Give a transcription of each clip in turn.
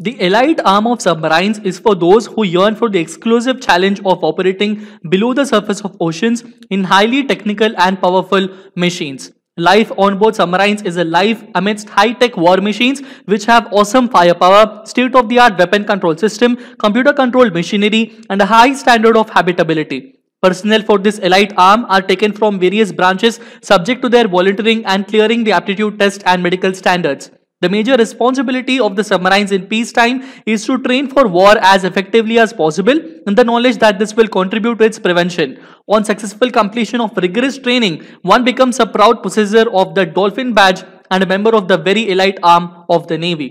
The elite arm of submarines is for those who yearn for the exclusive challenge of operating below the surface of oceans in highly technical and powerful machines. Life on board submarines is a life amidst high-tech war machines which have awesome firepower, state-of-the-art weapon control system, computer-controlled machinery and a high standard of habitability. Personnel for this elite arm are taken from various branches subject to their volunteering and clearing the aptitude test and medical standards. The major responsibility of the submarines in peacetime is to train for war as effectively as possible in the knowledge that this will contribute to its prevention. On successful completion of rigorous training, one becomes a proud possessor of the Dolphin Badge and a member of the very elite arm of the Navy.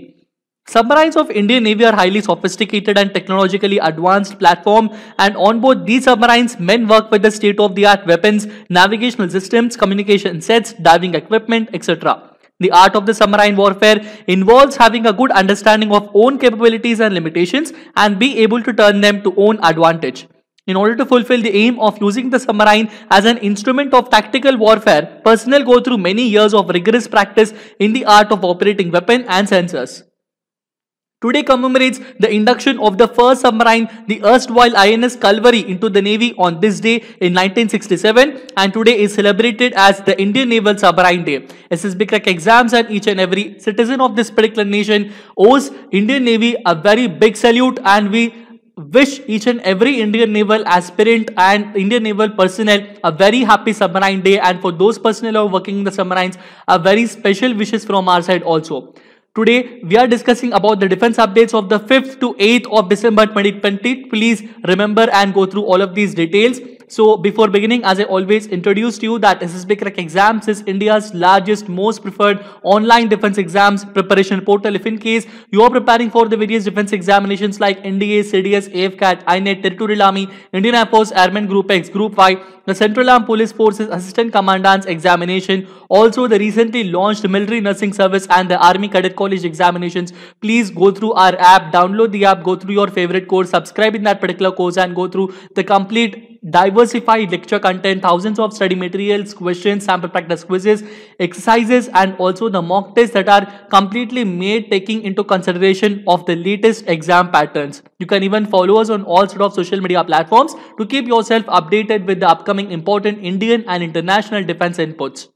Submarines of Indian Navy are highly sophisticated and technologically advanced platform and on board these submarines men work with the state-of-the-art weapons, navigational systems, communication sets, diving equipment, etc. The art of the submarine warfare involves having a good understanding of own capabilities and limitations and be able to turn them to own advantage. In order to fulfill the aim of using the submarine as an instrument of tactical warfare, personnel go through many years of rigorous practice in the art of operating weapon and sensors. Today commemorates the induction of the first submarine, the erstwhile INS Calvary, into the Navy on this day in 1967 and today is celebrated as the Indian Naval Submarine Day. SSB crack exams and each and every citizen of this particular nation owes Indian Navy a very big salute and we wish each and every Indian naval aspirant and Indian naval personnel a very happy submarine day and for those personnel who are working in the submarines a very special wishes from our side also. Today, we are discussing about the defense updates of the 5th to 8th of December 2020. Please remember and go through all of these details. So before beginning, as I always introduced you that SSB Crack Exams is India's largest, most preferred online defense exams preparation portal. If in case you are preparing for the various defense examinations like NDA, CDS, AFCAT, INET, Territorial Army, Indian Air Force, Airmen Group X, Group Y, the Central Armed Police Forces Assistant Commandant's examination, also the recently launched Military Nursing Service and the Army Cadet College examinations, please go through our app, download the app, go through your favorite course, subscribe in that particular course and go through the complete diversify lecture content, thousands of study materials, questions, sample practice quizzes, exercises and also the mock tests that are completely made taking into consideration of the latest exam patterns. You can even follow us on all sort of social media platforms to keep yourself updated with the upcoming important Indian and international defense inputs.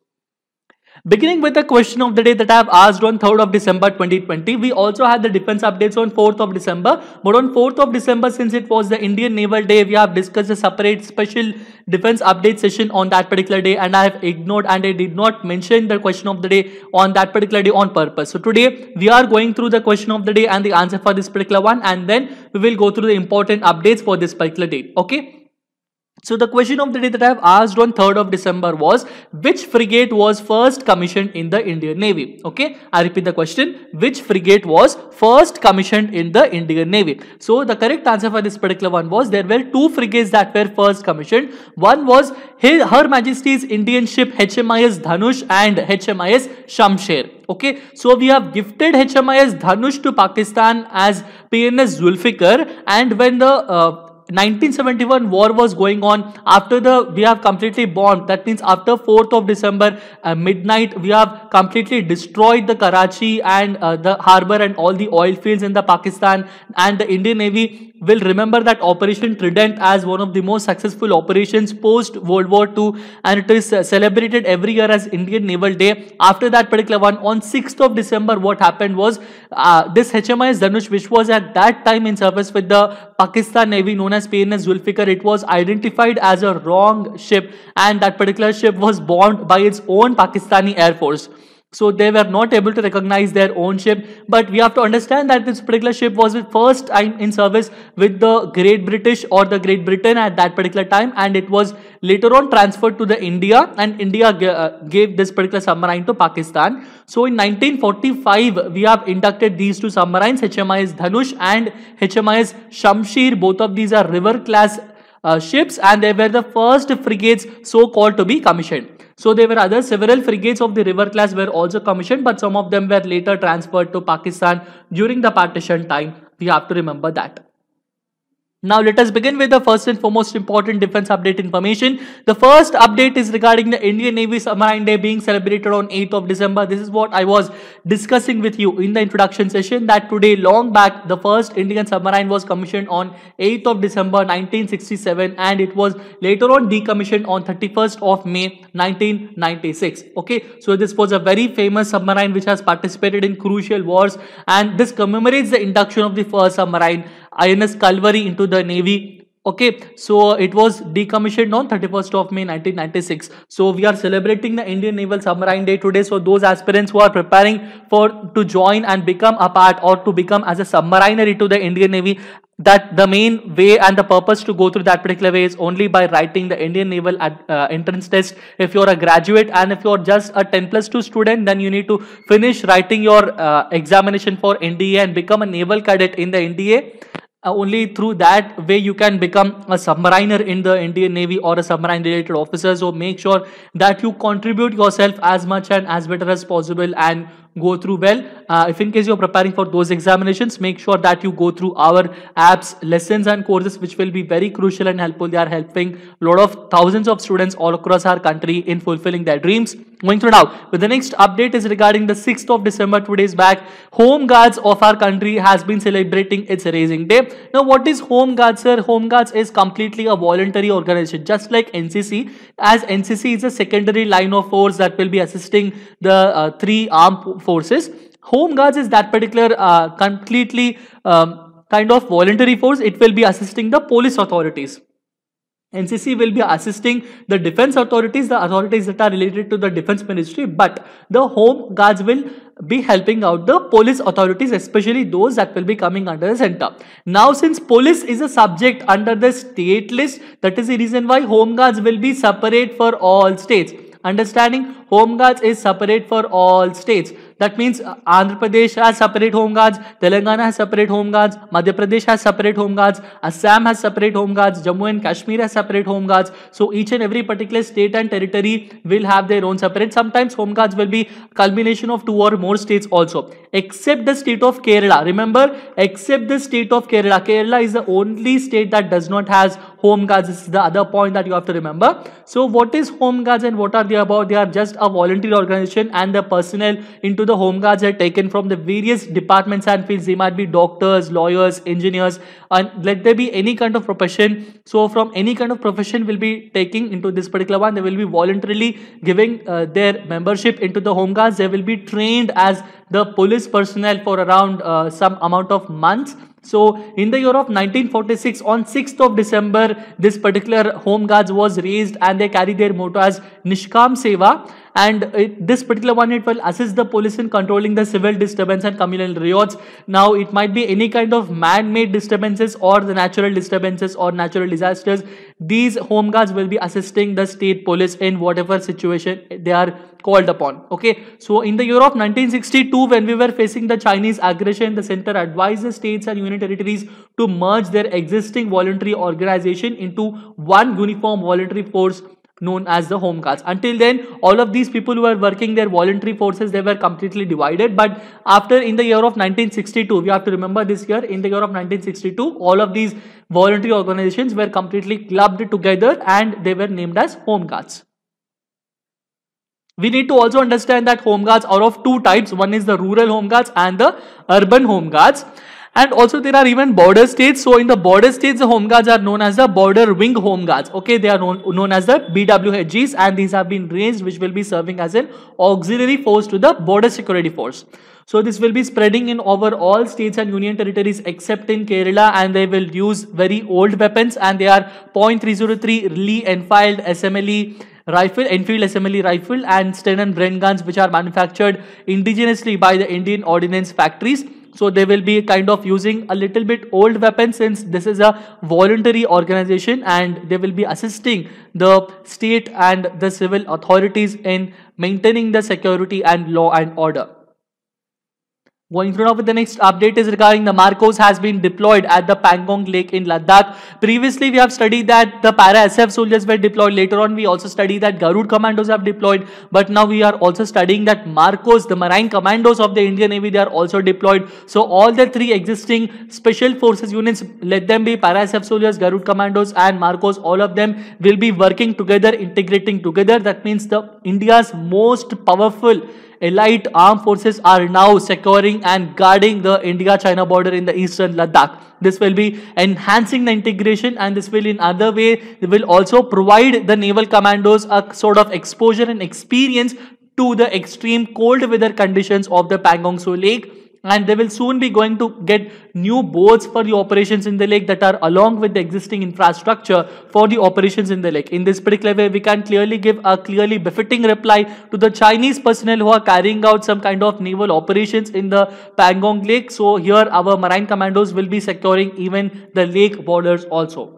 Beginning with the question of the day that I have asked on 3rd of December 2020, we also had the defense updates on 4th of December. But on 4th of December, since it was the Indian Naval Day, we have discussed a separate special defense update session on that particular day. And I have ignored and I did not mention the question of the day on that particular day on purpose. So today, we are going through the question of the day and the answer for this particular one. And then we will go through the important updates for this particular date. Okay. So the question of the day that I have asked on 3rd of December was which frigate was first commissioned in the Indian Navy? Okay, I repeat the question which frigate was first commissioned in the Indian Navy? So the correct answer for this particular one was there were two frigates that were first commissioned. One was Her Majesty's Indian ship HMIS Dhanush and HMIS Shamsher. Okay, so we have gifted HMIS Dhanush to Pakistan as PNS Zulfikar and when the uh, 1971 war was going on after the we have completely bombed that means after 4th of december uh, midnight we have completely destroyed the karachi and uh, the harbor and all the oil fields in the pakistan and the indian navy will remember that Operation Trident as one of the most successful operations post World War II and it is uh, celebrated every year as Indian Naval Day. After that particular one, on 6th of December, what happened was uh, this HMIS Dhanush, which was at that time in service with the Pakistan Navy known as PNS Zulfikar, it was identified as a wrong ship and that particular ship was bombed by its own Pakistani Air Force. So they were not able to recognize their own ship. But we have to understand that this particular ship was the first time in service with the Great British or the Great Britain at that particular time. And it was later on transferred to the India and India uh, gave this particular submarine to Pakistan. So in 1945, we have inducted these two submarines, HMIS Dhanush and HMIS Shamshir. Both of these are river class uh, ships and they were the first frigates so called to be commissioned. So there were other several frigates of the river class were also commissioned, but some of them were later transferred to Pakistan during the partition time. We have to remember that. Now let us begin with the first and foremost important defense update information. The first update is regarding the Indian Navy Submarine Day being celebrated on 8th of December. This is what I was discussing with you in the introduction session that today long back the first Indian submarine was commissioned on 8th of December 1967 and it was later on decommissioned on 31st of May 1996. Okay, so this was a very famous submarine which has participated in crucial wars and this commemorates the induction of the first submarine INS Calvary into the Navy. Okay, so it was decommissioned on 31st of May 1996. So we are celebrating the Indian Naval Submarine Day today. So those aspirants who are preparing for to join and become a part or to become as a submariner into the Indian Navy, that the main way and the purpose to go through that particular way is only by writing the Indian Naval uh, entrance test. If you're a graduate and if you're just a 10 plus 2 student, then you need to finish writing your uh, examination for NDA and become a naval cadet in the NDA uh, only through that way you can become a submariner in the Indian Navy or a submarine related officer so make sure that you contribute yourself as much and as better as possible and go through well. Uh, if in case you're preparing for those examinations, make sure that you go through our apps, lessons and courses which will be very crucial and helpful. They are helping a lot of thousands of students all across our country in fulfilling their dreams. Going through now, but the next update is regarding the 6th of December, two days back. Home Guards of our country has been celebrating its raising day. Now, what is Home Guards, sir? Home Guards is completely a voluntary organization, just like NCC. As NCC is a secondary line of force that will be assisting the uh, three armed forces. Home Guards is that particular uh, completely um, kind of voluntary force. It will be assisting the police authorities. NCC will be assisting the defense authorities, the authorities that are related to the defense ministry, but the home guards will be helping out the police authorities, especially those that will be coming under the center. Now, since police is a subject under the state list, that is the reason why home guards will be separate for all states. Understanding home guards is separate for all states. That means uh, Andhra Pradesh has separate home guards, Telangana has separate home guards, Madhya Pradesh has separate home guards, Assam has separate home guards, Jammu and Kashmir has separate home guards. So each and every particular state and territory will have their own separate. Sometimes home guards will be culmination of two or more states also. Except the state of Kerala. Remember, except the state of Kerala. Kerala is the only state that does not has home guards this is the other point that you have to remember so what is home guards and what are they about they are just a volunteer organization and the personnel into the home guards are taken from the various departments and fields they might be doctors lawyers engineers and let there be any kind of profession so from any kind of profession will be taking into this particular one they will be voluntarily giving uh, their membership into the home guards they will be trained as the police personnel for around uh, some amount of months so in the year of 1946 on 6th of December this particular home guards was raised and they carry their motto as Nishkam Seva and it, this particular one it will assist the police in controlling the civil disturbance and communal riots now it might be any kind of man-made disturbances or the natural disturbances or natural disasters these home guards will be assisting the state police in whatever situation they are called upon okay so in the year of 1962 when we were facing the chinese aggression the center advised the states and union territories to merge their existing voluntary organization into one uniform voluntary force known as the home guards until then all of these people who were working their voluntary forces they were completely divided but after in the year of 1962 we have to remember this year in the year of 1962 all of these voluntary organizations were completely clubbed together and they were named as home guards we need to also understand that home guards are of two types one is the rural home guards and the urban home guards and also there are even border states. So in the border states, the home guards are known as the border wing home guards. Okay, they are known, known as the BWHGs and these have been raised which will be serving as an auxiliary force to the border security force. So this will be spreading in over all states and union territories except in Kerala and they will use very old weapons and they are .303 Lee Enfield SMLE rifle, Enfield SMLE rifle and Sten and Bren guns which are manufactured indigenously by the Indian ordnance factories so they will be kind of using a little bit old weapons since this is a voluntary organization and they will be assisting the state and the civil authorities in maintaining the security and law and order Going through now with the next update is regarding the Marcos has been deployed at the Pangong Lake in Ladakh. Previously, we have studied that the para SF soldiers were deployed. Later on, we also studied that Garud commandos have deployed. But now we are also studying that Marcos, the marine commandos of the Indian Navy, they are also deployed. So all the three existing special forces units, let them be para SF soldiers, Garud commandos and Marcos, all of them will be working together, integrating together. That means the India's most powerful elite armed forces are now securing and guarding the India-China border in the eastern Ladakh. This will be enhancing the integration and this will in other way will also provide the naval commandos a sort of exposure and experience to the extreme cold weather conditions of the Pangong Tso Lake and they will soon be going to get new boats for the operations in the lake that are along with the existing infrastructure for the operations in the lake. In this particular way, we can clearly give a clearly befitting reply to the Chinese personnel who are carrying out some kind of naval operations in the Pangong Lake. So here our marine commandos will be securing even the lake borders also.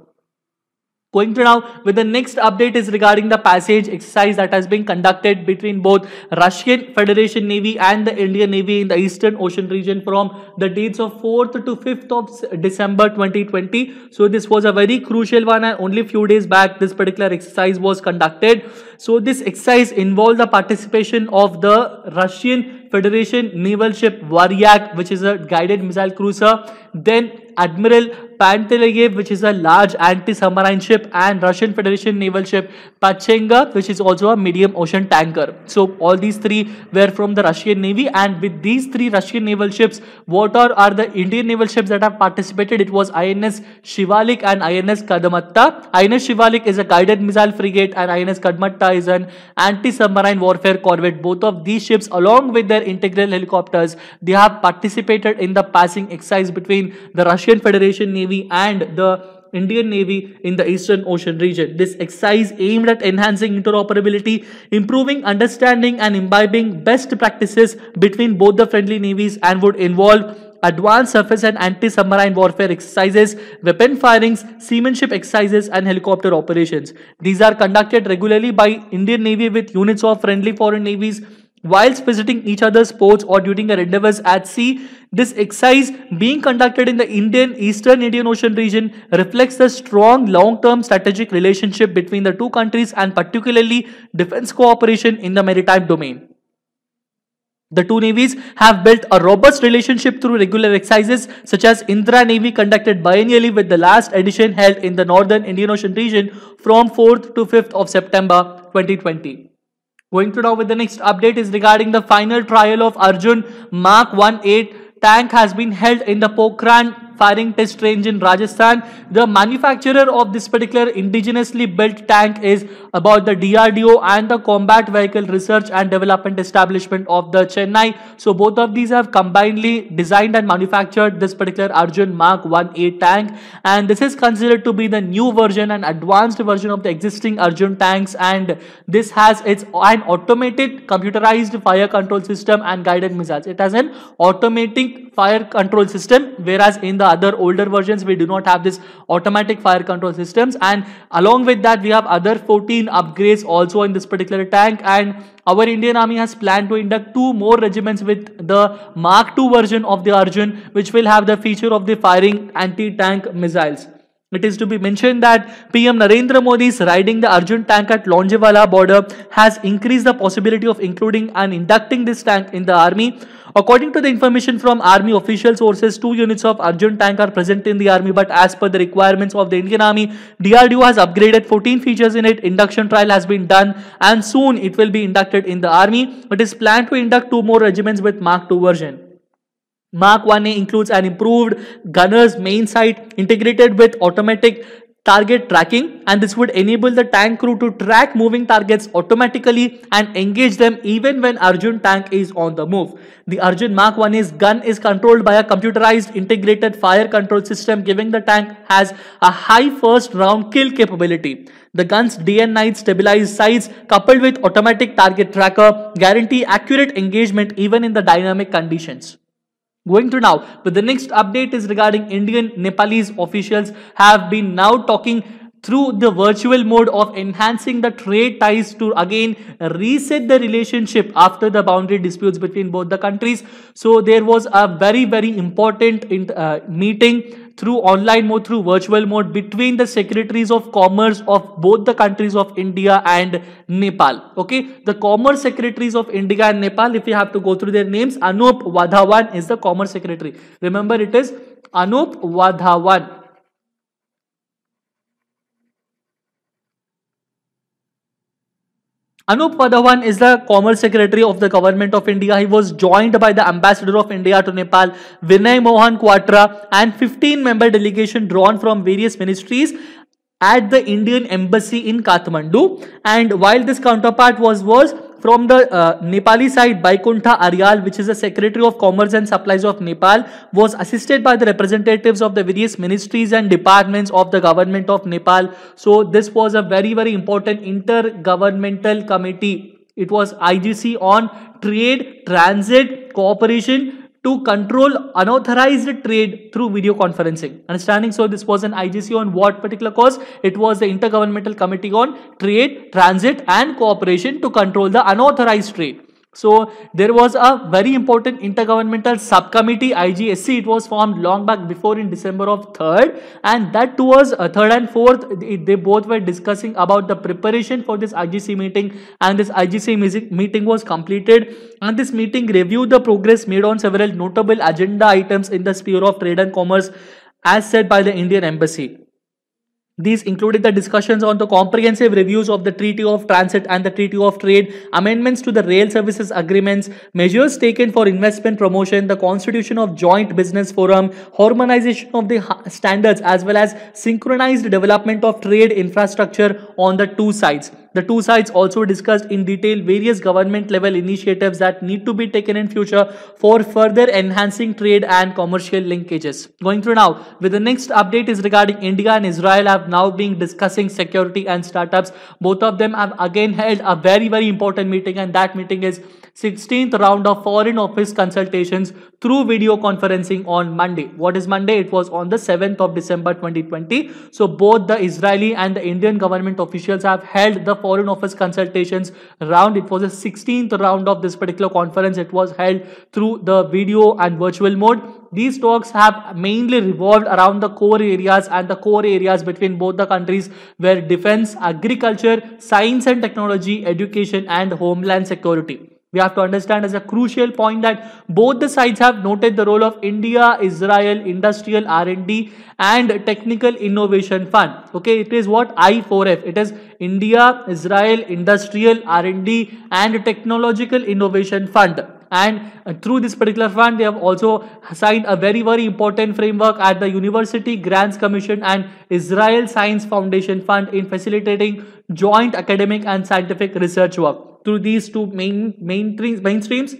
Going to now with the next update is regarding the passage exercise that has been conducted between both Russian Federation Navy and the Indian Navy in the Eastern Ocean region from the dates of 4th to 5th of December 2020. So this was a very crucial one and only few days back this particular exercise was conducted. So this exercise involved the participation of the Russian Federation naval ship Varyak, which is a guided missile cruiser, then Admiral Panteleyev, which is a large anti-submarine ship, and Russian Federation naval ship Pachenga, which is also a medium ocean tanker. So all these three were from the Russian Navy, and with these three Russian naval ships, what are, are the Indian naval ships that have participated? It was INS Shivalik and INS Kadamatta. INS Shivalik is a guided missile frigate, and INS Kadamatta is an anti-submarine warfare corvette. Both of these ships along with their integral helicopters, they have participated in the passing exercise between the Russian Federation Navy and the Indian Navy in the Eastern Ocean region. This exercise aimed at enhancing interoperability, improving understanding and imbibing best practices between both the friendly navies and would involve advanced surface and anti-submarine warfare exercises, weapon firings, seamanship exercises and helicopter operations. These are conducted regularly by Indian Navy with units of friendly foreign navies whilst visiting each other's ports or during their endeavors at sea. This exercise being conducted in the Indian Eastern Indian Ocean region reflects the strong long-term strategic relationship between the two countries and particularly defense cooperation in the maritime domain. The two navies have built a robust relationship through regular exercises such as Indra Navy conducted biennially with the last edition held in the northern Indian Ocean region from 4th to 5th of September 2020. Going to now with the next update is regarding the final trial of Arjun Mark 1-8 tank has been held in the Pokhran firing test range in Rajasthan. The manufacturer of this particular indigenously built tank is about the DRDO and the Combat Vehicle Research and Development Establishment of the Chennai. So both of these have combinedly designed and manufactured this particular Arjun Mark 1A tank and this is considered to be the new version and advanced version of the existing Arjun tanks and this has its an automated computerized fire control system and guided missiles. It has an automatic fire control system whereas in the other older versions we do not have this automatic fire control systems and along with that we have other 14 upgrades also in this particular tank and our Indian army has planned to induct two more regiments with the Mark II version of the Arjun which will have the feature of the firing anti-tank missiles. It is to be mentioned that PM Narendra Modi's riding the Arjun tank at Longewala border has increased the possibility of including and inducting this tank in the army. According to the information from army official sources, two units of Arjun tank are present in the army but as per the requirements of the Indian army, DRDO has upgraded 14 features in it, induction trial has been done and soon it will be inducted in the army. It is planned to induct two more regiments with Mark II version. Mark 1A includes an improved gunner's main sight integrated with automatic target tracking and this would enable the tank crew to track moving targets automatically and engage them even when Arjun tank is on the move. The Arjun Mark 1A's gun is controlled by a computerized integrated fire control system giving the tank has a high first round kill capability. The gun's day and night stabilized sights coupled with automatic target tracker guarantee accurate engagement even in the dynamic conditions. Going through now, but the next update is regarding Indian Nepalese officials have been now talking through the virtual mode of enhancing the trade ties to again reset the relationship after the boundary disputes between both the countries. So there was a very, very important uh, meeting through online mode, through virtual mode between the secretaries of commerce of both the countries of India and Nepal. Okay, the commerce secretaries of India and Nepal, if you have to go through their names, Anup Wadhawan is the commerce secretary. Remember, it is Anup Wadhawan. Anup Madhavan is the Commerce Secretary of the Government of India. He was joined by the Ambassador of India to Nepal, Vinay Mohan Quatra, and 15-member delegation drawn from various ministries at the Indian Embassy in Kathmandu. And while this counterpart was was from the uh, Nepali side, Baikuntha Aryal, which is the Secretary of Commerce and Supplies of Nepal, was assisted by the representatives of the various ministries and departments of the government of Nepal. So this was a very, very important intergovernmental committee. It was IGC on trade, transit, cooperation, to control unauthorized trade through video conferencing. Understanding? So this was an IGC on what particular cause? It was the Intergovernmental Committee on Trade, Transit and Cooperation to control the unauthorized trade. So there was a very important intergovernmental subcommittee IGSC. It was formed long back before in December of 3rd and that towards 3rd uh, and 4th they, they both were discussing about the preparation for this IGC meeting and this IGC meeting was completed and this meeting reviewed the progress made on several notable agenda items in the sphere of trade and commerce as said by the Indian embassy. These included the discussions on the comprehensive reviews of the Treaty of Transit and the Treaty of Trade, amendments to the rail services agreements, measures taken for investment promotion, the constitution of joint business forum, harmonization of the standards as well as synchronized development of trade infrastructure on the two sides. The two sides also discussed in detail various government level initiatives that need to be taken in future for further enhancing trade and commercial linkages. Going through now with the next update is regarding India and Israel have now been discussing security and startups. Both of them have again held a very very important meeting and that meeting is 16th round of Foreign Office consultations through video conferencing on Monday. What is Monday? It was on the 7th of December 2020. So both the Israeli and the Indian government officials have held the Foreign Office consultations round. It was the 16th round of this particular conference. It was held through the video and virtual mode these talks have mainly revolved around the core areas and the core areas between both the countries were defense, agriculture, science and technology, education and homeland security. We have to understand as a crucial point that both the sides have noted the role of India, Israel, Industrial R&D and Technical Innovation Fund. Okay, it is what I4F. It is India, Israel, Industrial R&D and Technological Innovation Fund and uh, through this particular fund they have also signed a very very important framework at the university grants commission and israel science foundation fund in facilitating joint academic and scientific research work through these two main main streams.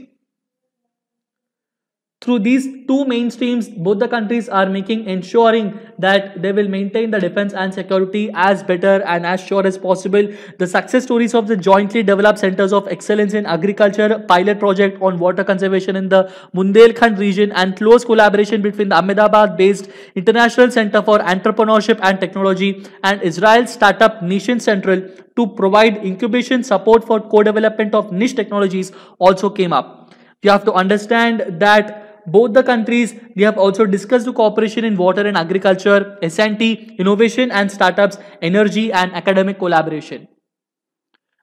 Through these two mainstreams, both the countries are making ensuring that they will maintain the defense and security as better and as sure as possible. The success stories of the jointly developed centers of excellence in agriculture, pilot project on water conservation in the Mundelkhand region, and close collaboration between the Ahmedabad-based International Center for Entrepreneurship and Technology and Israel's startup Nation Central to provide incubation support for co-development of niche technologies also came up. You have to understand that both the countries, they have also discussed the cooperation in water and agriculture, S&T, innovation and startups, energy and academic collaboration.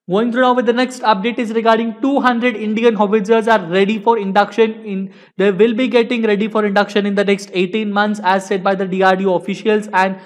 Going through now with the next update is regarding 200 Indian howitzers are ready for induction. In they will be getting ready for induction in the next 18 months, as said by the DRDO officials. And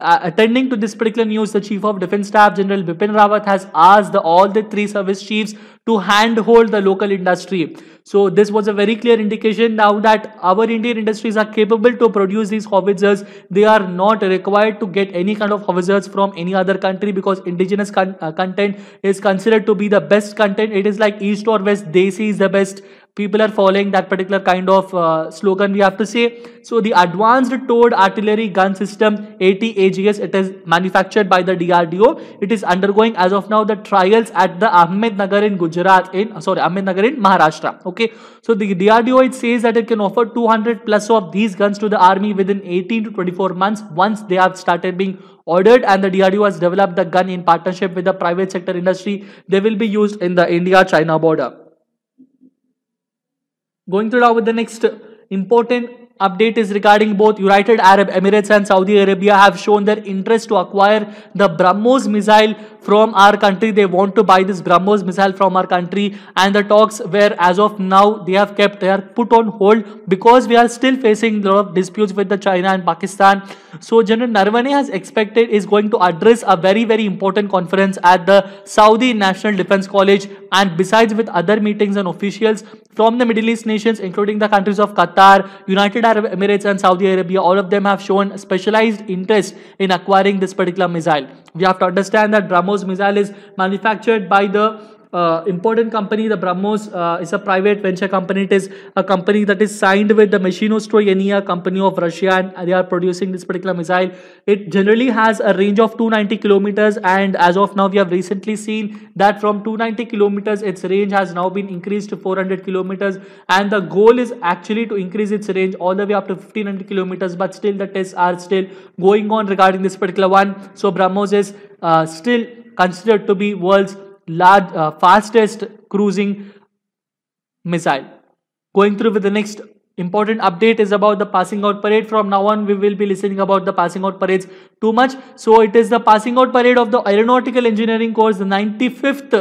uh, attending to this particular news, the Chief of Defence Staff General Bipin Rawat has asked the, all the three service chiefs to handhold the local industry. So this was a very clear indication now that our Indian industries are capable to produce these howitzers. They are not required to get any kind of howitzers from any other country because indigenous con uh, content is considered to be the best content. It is like east or west, Desi is the best people are following that particular kind of uh, slogan we have to say so the advanced towed artillery gun system ATAGS it is manufactured by the DRDO it is undergoing as of now the trials at the Ahmednagar in Gujarat in uh, sorry Ahmednagar in Maharashtra okay so the DRDO it says that it can offer 200 plus of these guns to the army within 18 to 24 months once they have started being ordered and the DRDO has developed the gun in partnership with the private sector industry they will be used in the India China border Going through now with the next important update is regarding both United Arab Emirates and Saudi Arabia have shown their interest to acquire the BrahMos missile from our country. They want to buy this BrahMos missile from our country and the talks where as of now they have kept, they are put on hold because we are still facing a lot of disputes with the China and Pakistan. So General Narvane has expected is going to address a very very important conference at the Saudi National Defense College and besides with other meetings and officials from the Middle East nations, including the countries of Qatar, United Arab Emirates, and Saudi Arabia, all of them have shown specialized interest in acquiring this particular missile. We have to understand that BrahMos missile is manufactured by the uh, important company, the Brahmos uh, is a private venture company. It is a company that is signed with the Machinostrojenia company of Russia and they are producing this particular missile. It generally has a range of 290 kilometers and as of now we have recently seen that from 290 kilometers its range has now been increased to 400 kilometers and the goal is actually to increase its range all the way up to 1500 kilometers but still the tests are still going on regarding this particular one. So Brahmos is uh, still considered to be world's large uh, fastest cruising missile going through with the next important update is about the passing out parade from now on we will be listening about the passing out parades too much so it is the passing out parade of the aeronautical engineering course the 95th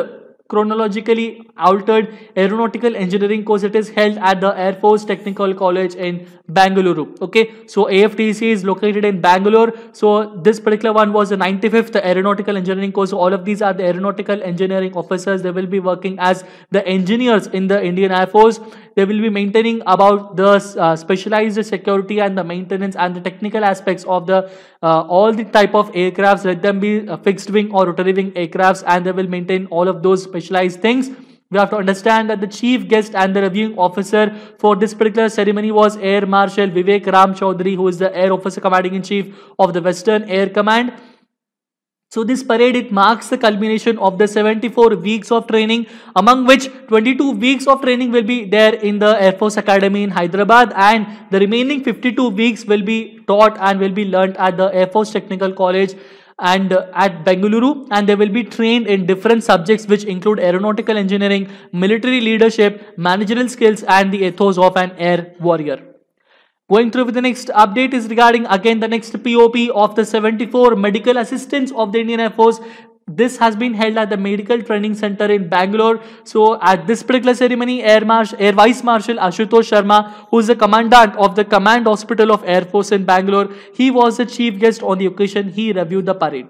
chronologically altered aeronautical engineering course it is held at the air force technical college in Bangalore. Okay, so AFTC is located in Bangalore. So this particular one was the 95th Aeronautical Engineering course. So all of these are the Aeronautical Engineering officers. They will be working as the engineers in the Indian Air Force. They will be maintaining about the uh, specialized security and the maintenance and the technical aspects of the uh, all the type of aircrafts. Let them be fixed wing or rotary wing aircrafts, and they will maintain all of those specialized things. We have to understand that the chief guest and the reviewing officer for this particular ceremony was Air Marshal Vivek Ram Chaudhary, who is the Air Officer Commanding in Chief of the Western Air Command. So this parade, it marks the culmination of the 74 weeks of training, among which 22 weeks of training will be there in the Air Force Academy in Hyderabad and the remaining 52 weeks will be taught and will be learnt at the Air Force Technical College and uh, at Bengaluru and they will be trained in different subjects which include aeronautical engineering, military leadership, managerial skills and the ethos of an air warrior. Going through with the next update is regarding again the next POP of the 74 medical assistants of the Indian Air Force this has been held at the Medical Training Center in Bangalore. So at this particular ceremony, Air, Marshal Air Vice Marshal Ashutosh Sharma, who is the commandant of the Command Hospital of Air Force in Bangalore, he was the chief guest on the occasion. He reviewed the parade.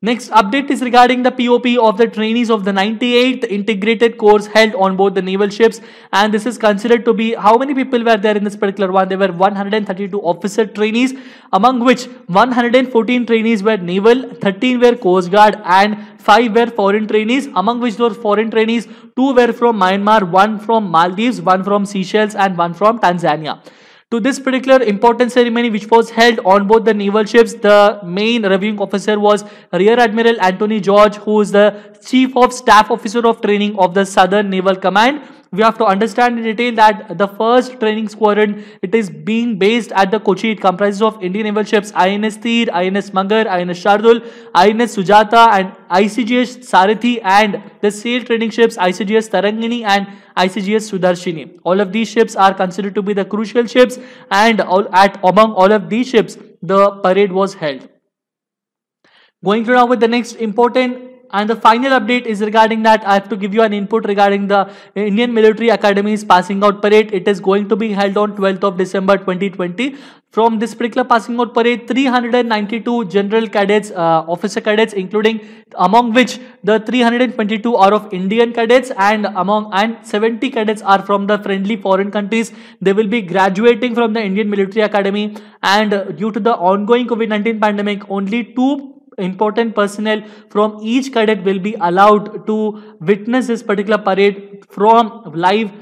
Next update is regarding the POP of the trainees of the 98th integrated course held on board the naval ships and this is considered to be how many people were there in this particular one there were 132 officer trainees among which 114 trainees were naval 13 were coast guard and 5 were foreign trainees among which those foreign trainees 2 were from Myanmar 1 from Maldives 1 from Seychelles and 1 from Tanzania to this particular important ceremony which was held on board the naval ships, the main reviewing officer was Rear Admiral Anthony George who is the Chief of Staff Officer of Training of the Southern Naval Command we have to understand in detail that the first training squadron it is being based at the Kochi. It comprises of Indian naval ships INS Tir, INS Mangar, INS Shardul, INS Sujata, and ICGS Sarathi, and the sail training ships ICGS Tarangini and ICGS Sudarshini. All of these ships are considered to be the crucial ships, and all at among all of these ships, the parade was held. Going through now with the next important and the final update is regarding that I have to give you an input regarding the Indian Military Academy's passing out parade. It is going to be held on 12th of December 2020. From this particular passing out parade, 392 general cadets, uh, officer cadets, including among which the 322 are of Indian cadets and among and 70 cadets are from the friendly foreign countries. They will be graduating from the Indian Military Academy and due to the ongoing COVID-19 pandemic, only two important personnel from each cadet will be allowed to witness this particular parade from live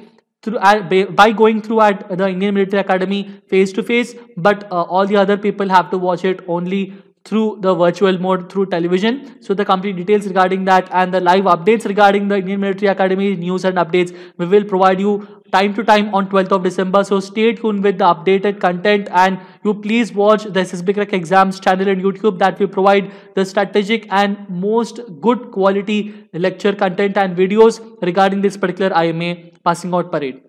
through, uh, by going through at the Indian Military Academy face to face but uh, all the other people have to watch it only through the virtual mode through television. So the complete details regarding that and the live updates regarding the Indian Military Academy news and updates we will provide you time to time on 12th of December. So stay tuned with the updated content and you please watch the SSB Crack exams channel in YouTube that we provide the strategic and most good quality lecture content and videos regarding this particular IMA passing out parade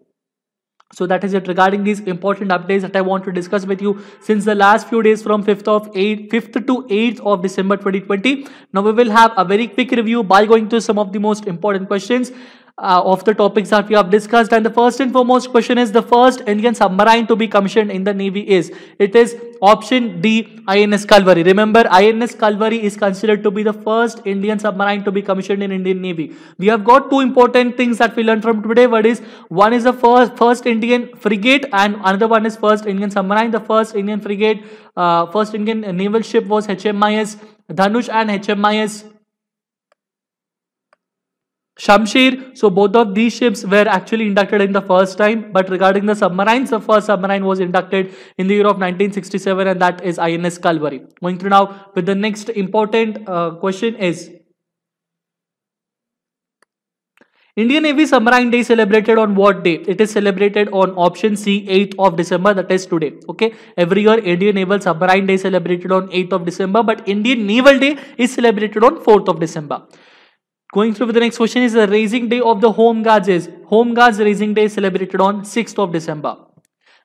so that is it regarding these important updates that I want to discuss with you since the last few days from 5th of 8th, 5th to 8th of December 2020. Now we will have a very quick review by going through some of the most important questions uh, of the topics that we have discussed. And the first and foremost question is the first Indian submarine to be commissioned in the Navy is. It is option D, INS Calvary. Remember, INS Calvary is considered to be the first Indian submarine to be commissioned in Indian Navy. We have got two important things that we learned from today. What is one is the first, first Indian frigate and another one is first Indian submarine. The first Indian frigate, uh, first Indian naval ship was HMIS Dhanush and HMIS Shamshir, so both of these ships were actually inducted in the first time, but regarding the submarines, the first submarine was inducted in the year of 1967 and that is INS Calvary. Going through now with the next important uh, question is, Indian Navy Submarine Day celebrated on what day? It is celebrated on option C, 8th of December, that is today. Okay. Every year, Indian Naval Submarine Day celebrated on 8th of December, but Indian Naval Day is celebrated on 4th of December. Going through with the next question is the raising day of the home guards is. Home guards raising day celebrated on 6th of December.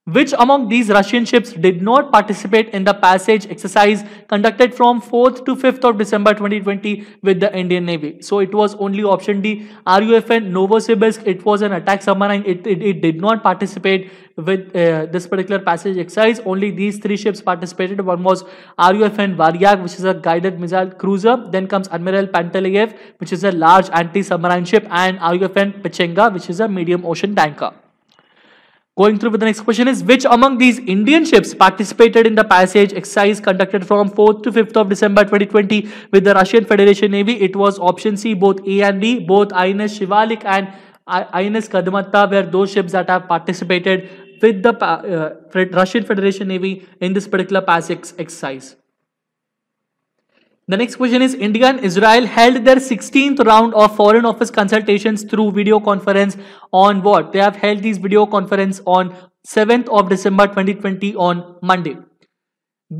Which among these Russian ships did not participate in the passage exercise conducted from 4th to 5th of December 2020 with the Indian Navy? So it was only option D. RUFN Novosibirsk, it was an attack submarine. It, it, it did not participate with uh, this particular passage exercise. Only these three ships participated. One was RUFN Varyag, which is a guided missile cruiser. Then comes Admiral Pantaleev, which is a large anti-submarine ship. And RUFN Pechenga, which is a medium ocean tanker. Going through with the next question is, which among these Indian ships participated in the passage exercise conducted from 4th to 5th of December 2020 with the Russian Federation Navy? It was option C, both A and B, both INS Shivalik and INS Kadamatta were those ships that have participated with the uh, Russian Federation Navy in this particular passage exercise. The next question is India and Israel held their 16th round of foreign office consultations through video conference on what? They have held these video conference on 7th of December 2020 on Monday.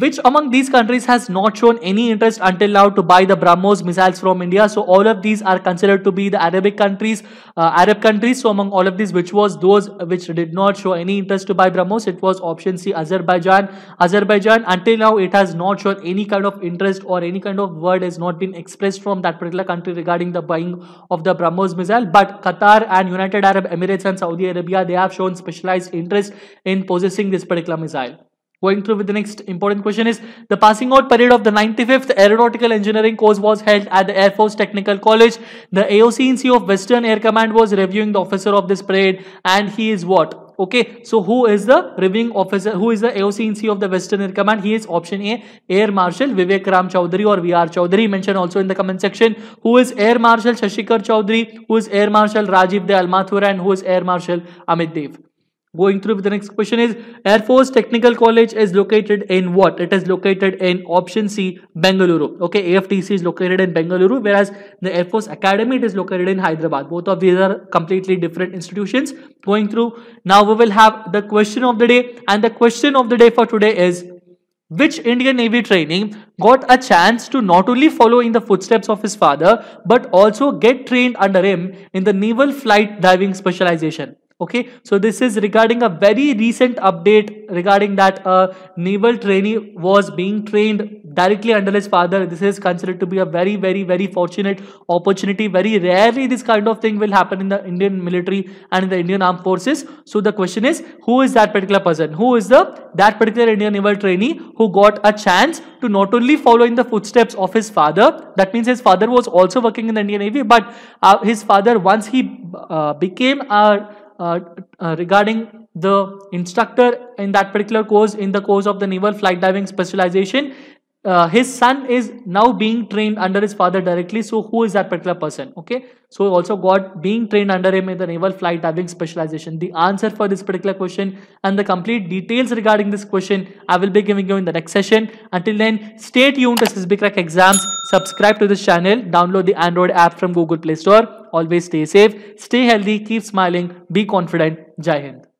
Which among these countries has not shown any interest until now to buy the BrahMos missiles from India? So all of these are considered to be the Arabic countries, uh, Arab countries. So among all of these, which was those which did not show any interest to buy BrahMos? It was option C, Azerbaijan. Azerbaijan until now it has not shown any kind of interest or any kind of word has not been expressed from that particular country regarding the buying of the BrahMos missile. But Qatar and United Arab Emirates and Saudi Arabia they have shown specialized interest in possessing this particular missile. Going through with the next important question is the passing out parade of the 95th Aeronautical Engineering course was held at the Air Force Technical College. The AOC in C of Western Air Command was reviewing the officer of this parade and he is what? Okay, so who is the reviewing officer? Who is the AOC in C of the Western Air Command? He is option A, Air Marshal Vivek Ram Chowdhury or VR Chowdhury. Mention also in the comment section who is Air Marshal Shashikar Chowdhury, who is Air Marshal Rajiv De Almathura and who is Air Marshal Amit Dev. Going through with the next question is Air Force Technical College is located in what? It is located in option C, Bengaluru. Okay, AFTC is located in Bengaluru, whereas the Air Force Academy it is located in Hyderabad. Both of these are completely different institutions. Going through now, we will have the question of the day, and the question of the day for today is which Indian Navy training got a chance to not only follow in the footsteps of his father but also get trained under him in the naval flight diving specialization okay so this is regarding a very recent update regarding that a uh, naval trainee was being trained directly under his father this is considered to be a very very very fortunate opportunity very rarely this kind of thing will happen in the indian military and in the indian armed forces so the question is who is that particular person who is the that particular indian naval trainee who got a chance to not only follow in the footsteps of his father that means his father was also working in the indian navy but uh, his father once he uh, became a uh, uh, regarding the instructor in that particular course in the course of the naval flight diving specialization uh, his son is now being trained under his father directly so who is that particular person okay so also got being trained under him in the naval flight diving specialization the answer for this particular question and the complete details regarding this question i will be giving you in the next session until then stay tuned to ssb crack exams subscribe to this channel download the android app from google play store Always stay safe, stay healthy, keep smiling, be confident. Jai Hind.